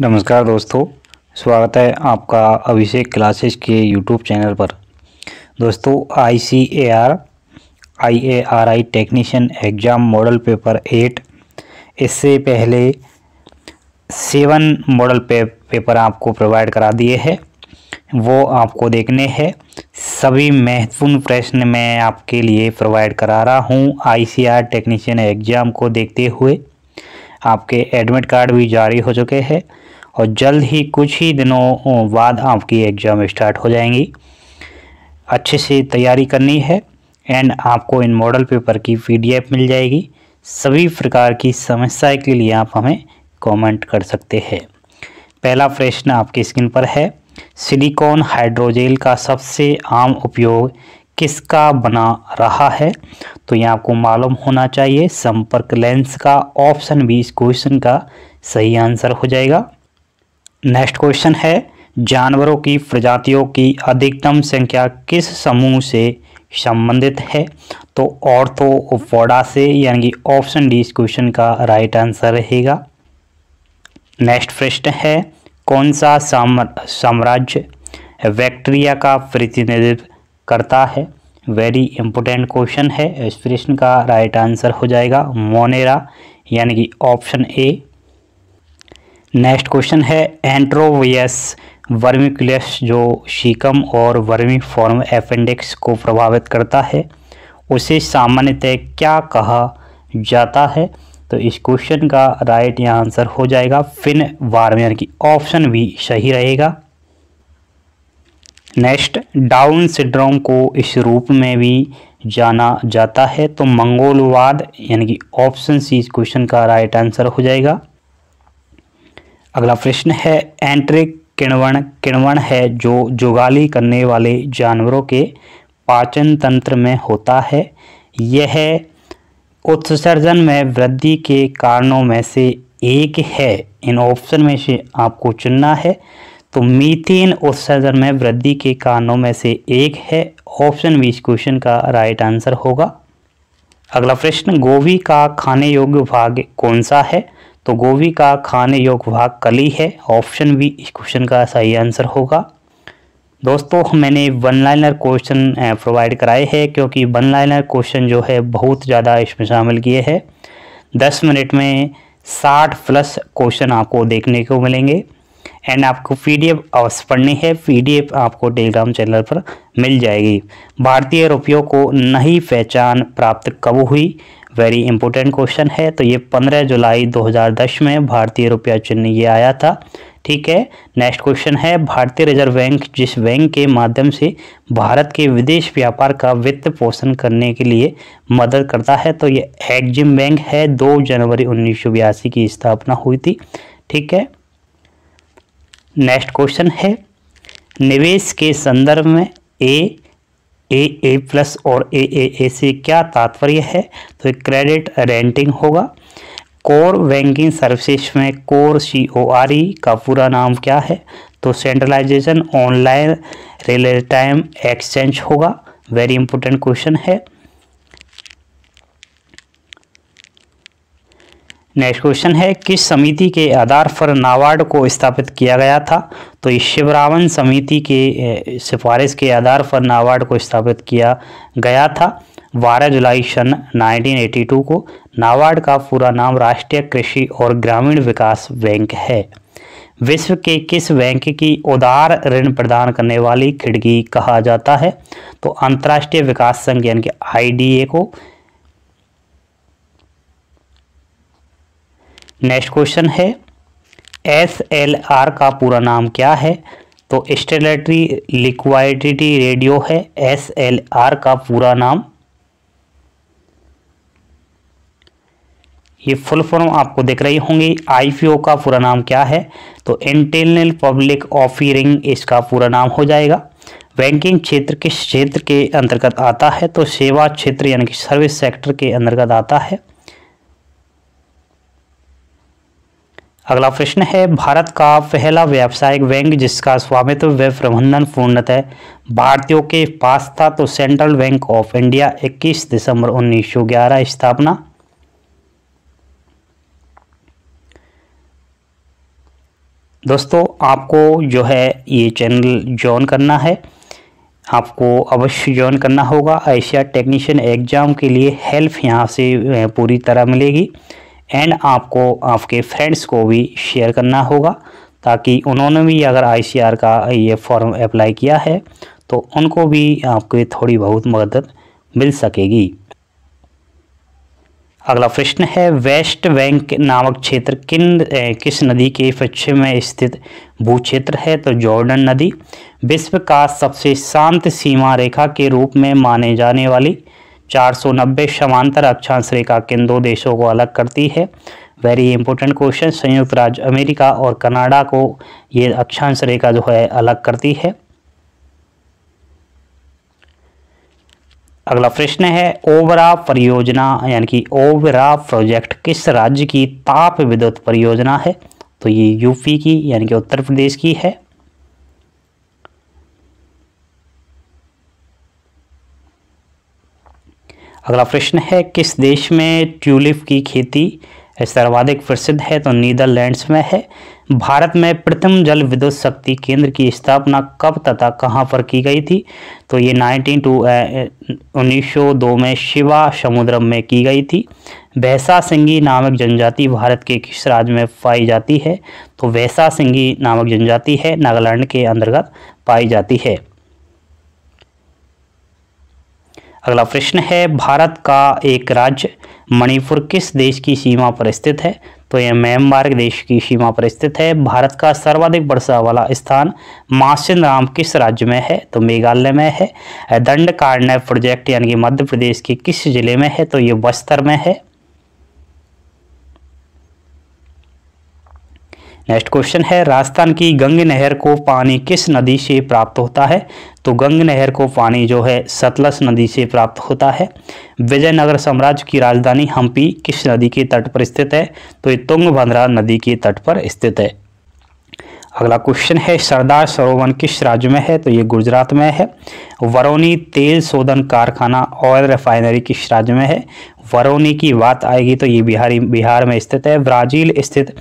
नमस्कार दोस्तों स्वागत है आपका अभिषेक क्लासेस के यूट्यूब चैनल पर दोस्तों I C A R I A R I technician exam model paper eight इससे पहले सेवन मॉडल पे, पेपर आपको प्रोवाइड करा दिए हैं वो आपको देखने हैं सभी महत्वपूर्ण प्रश्न मैं आपके लिए प्रोवाइड करा रहा हूँ I C R technician exam को देखते हुए आपके एडमिट कार्ड भी जारी हो चुके हैं और जल्द ही कुछ ही दिनों बाद आपकी एग्ज़ाम स्टार्ट हो जाएंगी अच्छे से तैयारी करनी है एंड आपको इन मॉडल पेपर की पीडीएफ मिल जाएगी सभी प्रकार की समस्या के लिए आप हमें कमेंट कर सकते हैं पहला प्रश्न आपकी स्क्रीन पर है सिलिकॉन हाइड्रोजेल का सबसे आम उपयोग किसका बना रहा है तो ये आपको मालूम होना चाहिए संपर्क लेंस का ऑप्शन बी इस क्वेश्चन का सही आंसर हो जाएगा नेक्स्ट क्वेश्चन है जानवरों की प्रजातियों की अधिकतम संख्या किस समूह से संबंधित है तो ऑर्थोफोडा से यानी कि ऑप्शन डी इस क्वेश्चन का राइट आंसर रहेगा नेक्स्ट प्रश्न है कौन सा साम्राज्य बैक्टीरिया का प्रतिनिधित्व करता है वेरी इंपॉर्टेंट क्वेश्चन है इस प्रश्न का राइट आंसर हो जाएगा मोनेरा यानी कि ऑप्शन ए नेक्स्ट क्वेश्चन है एंट्रोवियस वर्मिकुलस जो शीकम और वर्मी फॉर्म एपेंडिक्स को प्रभावित करता है उसे सामान्यतः क्या कहा जाता है तो इस क्वेश्चन का राइट यहाँ आंसर हो जाएगा फिन वार्म यानी कि ऑप्शन भी सही रहेगा नेक्स्ट डाउन सिंड्रोम को इस रूप में भी जाना जाता है तो मंगोलवाद यानी कि ऑप्शन सी इस क्वेश्चन का राइट आंसर हो जाएगा अगला प्रश्न है एंट्रिक किणवन किणवण है जो जुगाली करने वाले जानवरों के पाचन तंत्र में होता है यह उत्सर्जन में वृद्धि के कारणों में से एक है इन ऑप्शन में से आपको चुनना है तो मीथेन उत्सर्जन में वृद्धि के कारणों में से एक है ऑप्शन बी इस क्वेश्चन का राइट आंसर होगा अगला प्रश्न गोभी का खाने योग्य भाग कौन सा है तो गोभी का खाने योग्य भाग कली है ऑप्शन बी इस क्वेश्चन का सही आंसर होगा दोस्तों मैंने वन लाइनर क्वेश्चन प्रोवाइड कराए हैं क्योंकि वन लाइनर क्वेश्चन जो है बहुत ज़्यादा इसमें शामिल किए हैं दस मिनट में साठ प्लस क्वेश्चन आपको देखने को मिलेंगे एंड आपको पीडीएफ अवश्य पढ़नी है पीडीएफ आपको टेलीग्राम चैनल पर मिल जाएगी भारतीय रुपयों को नई पहचान प्राप्त कब हुई वेरी इंपॉर्टेंट क्वेश्चन है तो ये 15 जुलाई 2010 में भारतीय रुपया चिन्ह ये आया था ठीक है नेक्स्ट क्वेश्चन है भारतीय रिजर्व बैंक जिस बैंक के माध्यम से भारत के विदेश व्यापार का वित्त पोषण करने के लिए मदद करता है तो ये एक्जिम बैंक है दो जनवरी उन्नीस की स्थापना हुई थी ठीक है नेक्स्ट क्वेश्चन है निवेश के संदर्भ में ए ए ए प्लस और ए ए ए से क्या तात्पर्य है तो क्रेडिट रेंटिंग होगा कोर बैंकिंग सर्विसेज में core C O R E का पूरा नाम क्या है तो centralization online real time exchange होगा वेरी इंपॉर्टेंट क्वेश्चन है नेक्स्ट क्वेश्चन है किस समिति के आधार पर नाबार्ड को स्थापित किया गया था तो इस शिवरावन समिति के सिफारिश के आधार पर नाबार्ड को स्थापित किया गया था 12 जुलाई सन 1982 को नाबार्ड का पूरा नाम राष्ट्रीय कृषि और ग्रामीण विकास बैंक है विश्व के किस बैंक की उदार ऋण प्रदान करने वाली खिड़की कहा जाता है तो अंतर्राष्ट्रीय विकास संघ यानी कि आई को नेक्स्ट क्वेश्चन है एस एल आर का पूरा नाम क्या है तो स्टेलेटरी लिक्वाइडिटी रेडियो है एस एल आर का पूरा नाम ये फुल फॉर्म आपको दिख रही होंगी आईपीओ का पूरा नाम क्या है तो इंटरनल पब्लिक ऑफरिंग इसका पूरा नाम हो जाएगा बैंकिंग क्षेत्र किस क्षेत्र के अंतर्गत आता है तो सेवा क्षेत्र यानी कि सर्विस सेक्टर के अंतर्गत आता है अगला प्रश्न है भारत का पहला व्यावसायिक बैंक जिसका स्वामित्व व प्रबंधन पूर्णतः भारतीयों के पास था तो सेंट्रल बैंक ऑफ इंडिया 21 दिसंबर 1911 स्थापना दोस्तों आपको जो है ये चैनल ज्वाइन करना है आपको अवश्य ज्वाइन करना होगा एशिया टेक्नीशियन एग्ज़ाम के लिए हेल्प यहाँ से पूरी तरह मिलेगी एंड आपको आपके फ्रेंड्स को भी शेयर करना होगा ताकि उन्होंने भी अगर आई का ये फॉर्म अप्लाई किया है तो उनको भी आपके थोड़ी बहुत मदद मिल सकेगी अगला प्रश्न है वेस्ट बैंक नामक क्षेत्र किन किस नदी के पश्चिम में स्थित भू क्षेत्र है तो जॉर्डन नदी विश्व का सबसे शांत सीमा रेखा के रूप में माने जाने वाली 490 समांतर अक्षांश रेखा किन दो देशों को अलग करती है वेरी इंपॉर्टेंट क्वेश्चन संयुक्त राज्य अमेरिका और कनाडा को ये अक्षांश रेखा जो है अलग करती है अगला प्रश्न है ओबरा परियोजना यानी कि ओबरा प्रोजेक्ट किस राज्य की ताप विद्युत परियोजना है तो ये यूपी की यानी कि उत्तर प्रदेश की है अगला प्रश्न है किस देश में ट्यूलिप की खेती सर्वाधिक प्रसिद्ध है तो नीदरलैंड्स में है भारत में प्रथम जल विद्युत शक्ति केंद्र की स्थापना कब तथा कहां पर की गई थी तो ये नाइनटीन टू उन्नीस में शिवा समुद्रम में की गई थी वैसा सिंगी नामक जनजाति भारत के किस राज्य में पाई जाती है तो वैसा सिंगी नामक जनजाति है नागालैंड के अंतर्गत पाई जाती है अगला प्रश्न है भारत का एक राज्य मणिपुर किस देश की सीमा पर स्थित है तो यह म्यांमार देश की सीमा पर स्थित है भारत का सर्वाधिक वर्षा वाला स्थान मासिन राम किस राज्य में है तो मेघालय में है दंड कार्य प्रोजेक्ट यानी कि मध्य प्रदेश के किस जिले में है तो ये बस्तर में है नेक्स्ट क्वेश्चन है राजस्थान की गंग नहर को पानी किस नदी से प्राप्त होता है तो गंग नहर को पानी जो है सतलज नदी से प्राप्त होता है विजयनगर साम्राज्य की राजधानी हम्पी किस नदी के तट पर स्थित है तो ये तुंगभद्रा नदी के तट पर स्थित है अगला क्वेश्चन है सरदार सरोवर किस राज्य में है तो ये गुजरात में है वरौनी तेल शोधन कारखाना ऑयल रिफाइनरी किस राज्य में है वरौनी की बात आएगी तो ये बिहारी बिहार में स्थित है ब्राज़ील स्थित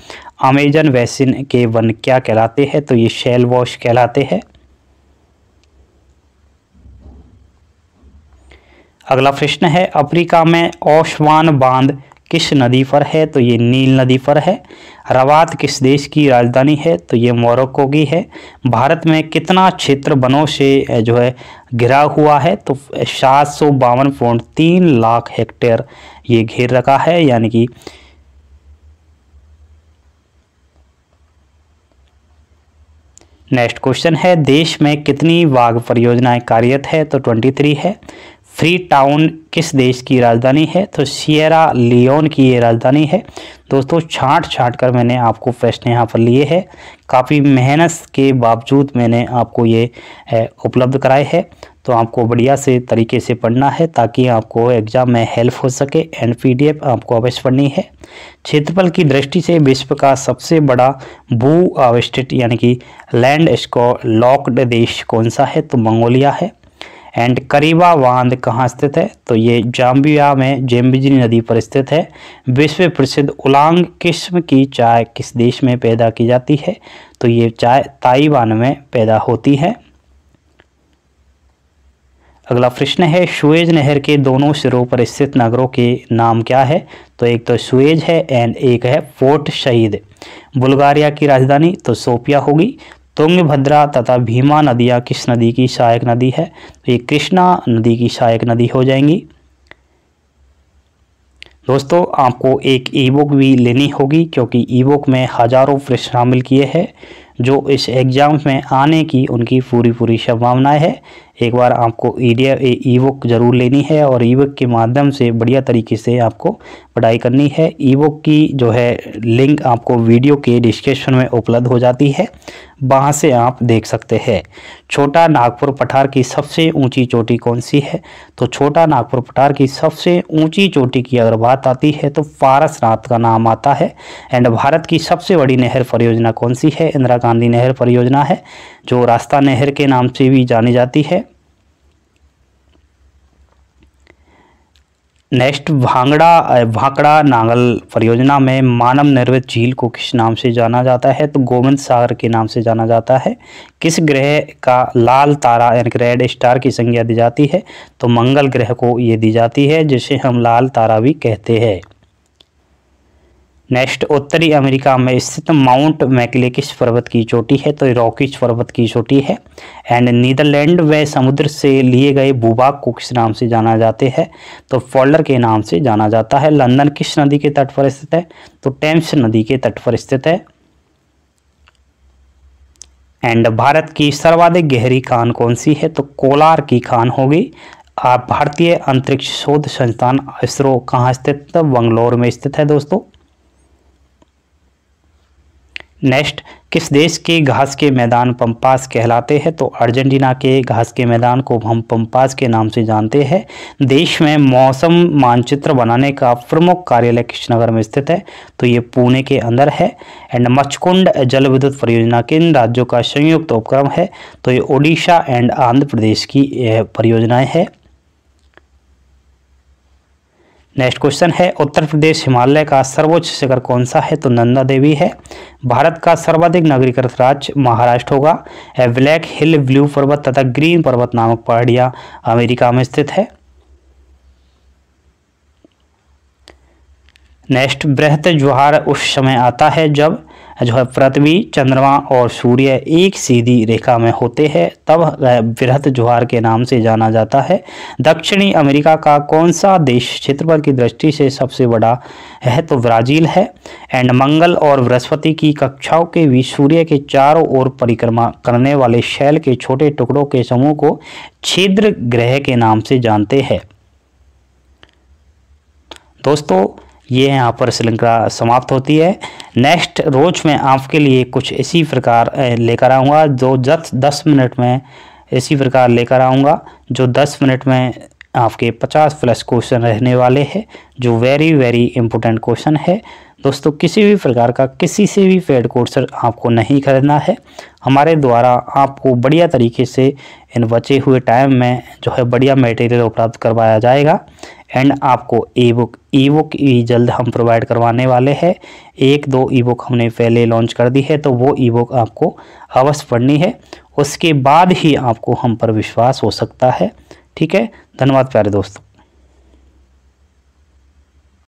अमेजन वैसिन के वन क्या कहलाते हैं तो ये शेल वॉश कहलाते हैं अगला प्रश्न है अफ्रीका में ओशवान बांध किस नदी पर है तो ये नील नदी पर है रवात किस देश की राजधानी है तो ये मोरक्को की है भारत में कितना क्षेत्र वनों से जो है घिरा हुआ है तो सात सौ बावन पॉइंट तीन लाख हेक्टेयर ये घेर रखा है यानी कि नेक्स्ट क्वेश्चन है देश में कितनी बाघ परियोजनाएं कार्यरत है तो 23 है फ्री टाउन किस देश की राजधानी है तो सियरा लियोन की ये राजधानी है दोस्तों छाँट छाँट कर मैंने आपको प्रश्न यहाँ पर लिए हैं काफ़ी मेहनत के बावजूद मैंने आपको ये उपलब्ध कराए हैं तो आपको बढ़िया से तरीके से पढ़ना है ताकि आपको एग्ज़ाम में हेल्प हो सके एंड पीडीएफ आपको अवश्य पढ़नी है क्षेत्रफल की दृष्टि से विश्व का सबसे बड़ा भू अवेस्टेट यानी कि लैंड स्कॉ लॉक्ड देश कौन सा है तो मंगोलिया है एंड करीबा बांध कहाँ स्थित है तो ये जाम्बिया में जेम्बिजनी नदी पर स्थित है विश्व प्रसिद्ध उलांग किस्म की चाय किस देश में पैदा की जाती है तो ये चाय ताइवान में पैदा होती है अगला प्रश्न है सुएज नहर के दोनों सिरों पर स्थित नगरों के नाम क्या है तो एक तो सुएज है एंड एक है फोर्ट शहीद बुल्गारिया की राजधानी तो सोपिया होगी तुंगभद्रा तथा भीमा नदियाँ किस नदी की सहायक नदी है तो ये कृष्णा नदी की सहायक नदी हो जाएंगी दोस्तों आपको एक ई बुक भी लेनी होगी क्योंकि ई बुक में हज़ारों प्रश्न शामिल किए हैं जो इस एग्ज़ाम में आने की उनकी पूरी पूरी संभावनाएं है एक बार आपको ईडिया ई बुक ज़रूर लेनी है और ई बुक के माध्यम से बढ़िया तरीके से आपको पढ़ाई करनी है ई बुक की जो है लिंक आपको वीडियो के डिस्क्रिप्शन में उपलब्ध हो जाती है वहाँ से आप देख सकते हैं छोटा नागपुर पठार की सबसे ऊंची चोटी कौन सी है तो छोटा नागपुर पठार की सबसे ऊंची चोटी की अगर बात आती है तो पारसनाथ का नाम आता है एंड भारत की सबसे बड़ी नहर परियोजना कौन सी है इंदिरा गांधी नहर परियोजना है जो रास्ता नहर के नाम से भी जानी जाती है नेक्स्ट भांगड़ा भाकड़ा नांगल परियोजना में मानव निर्मित झील को किस नाम से जाना जाता है तो गोविंद सागर के नाम से जाना जाता है किस ग्रह का लाल तारा यानी रेड स्टार की संज्ञा दी जाती है तो मंगल ग्रह को ये दी जाती है जिसे हम लाल तारा भी कहते हैं नेक्स्ट उत्तरी अमेरिका में स्थित माउंट मैकलेकिस पर्वत की चोटी है तो रॉकिस पर्वत की चोटी है एंड नीदरलैंड व समुद्र से लिए गए भूभाग को किस नाम से जाना जाते हैं तो फॉल्डर के नाम से जाना जाता है लंदन किस नदी के तट पर स्थित है तो टेम्स नदी के तट पर स्थित है एंड भारत की सर्वाधिक गहरी खान कौन सी है तो कोलार की खान होगी आप भारतीय अंतरिक्ष शोध संस्थान इसरो कहाँ स्थित तो बंगलोर में स्थित है दोस्तों नेक्स्ट किस देश के घास के मैदान पम्पास कहलाते हैं तो अर्जेंटीना के घास के मैदान को हम पम्पास के नाम से जानते हैं देश में मौसम मानचित्र बनाने का प्रमुख कार्यालय कृष्णनगर में स्थित है तो ये पुणे के अंदर है एंड मचकुंड जल विद्युत परियोजना किन राज्यों का संयुक्त तो उपक्रम है तो ये ओडिशा एंड आंध्र प्रदेश की परियोजनाएँ है नेक्स्ट क्वेश्चन है उत्तर प्रदेश हिमालय का सर्वोच्च शिखर कौन सा है तो नंदा देवी है भारत का सर्वाधिक नगरीकृत राज्य महाराष्ट्र होगा ब्लैक हिल ब्लू पर्वत तथा ग्रीन पर्वत नामक पहाड़ियाँ अमेरिका में स्थित है नेक्स्ट बृहत ज्वार उस समय आता है जब जो है पृथ्वी चंद्रमा और सूर्य एक सीधी रेखा में होते हैं तब वृहत ज्वार के नाम से जाना जाता है दक्षिणी अमेरिका का कौन सा देश क्षेत्रफल की दृष्टि से सबसे बड़ा है तो ब्राज़ील है एंड मंगल और बृहस्पति की कक्षाओं के बीच सूर्य के चारों ओर परिक्रमा करने वाले शैल के छोटे टुकड़ों के समूह को छिद्र ग्रह के नाम से जानते हैं दोस्तों ये यहाँ पर श्रृंखला समाप्त होती है नेक्स्ट रोज में आपके लिए कुछ इसी प्रकार लेकर आऊँगा जो जस दस मिनट में इसी प्रकार लेकर आऊँगा जो दस मिनट में आपके पचास प्लस क्वेश्चन रहने वाले हैं जो वेरी वेरी इंपॉर्टेंट क्वेश्चन है दोस्तों किसी भी प्रकार का किसी से भी पेड कोर्सर आपको नहीं खरीदना है हमारे द्वारा आपको बढ़िया तरीके से इन बचे हुए टाइम में जो है बढ़िया मटेरियल उपलब्ध करवाया जाएगा एंड आपको ई बुक ई बुक भी जल्द हम प्रोवाइड करवाने वाले हैं एक दो ई बुक हमने पहले लॉन्च कर दी है तो वो ई बुक आपको अवश्य पढ़नी है उसके बाद ही आपको हम पर विश्वास हो सकता है ठीक है धन्यवाद प्यारे दोस्तों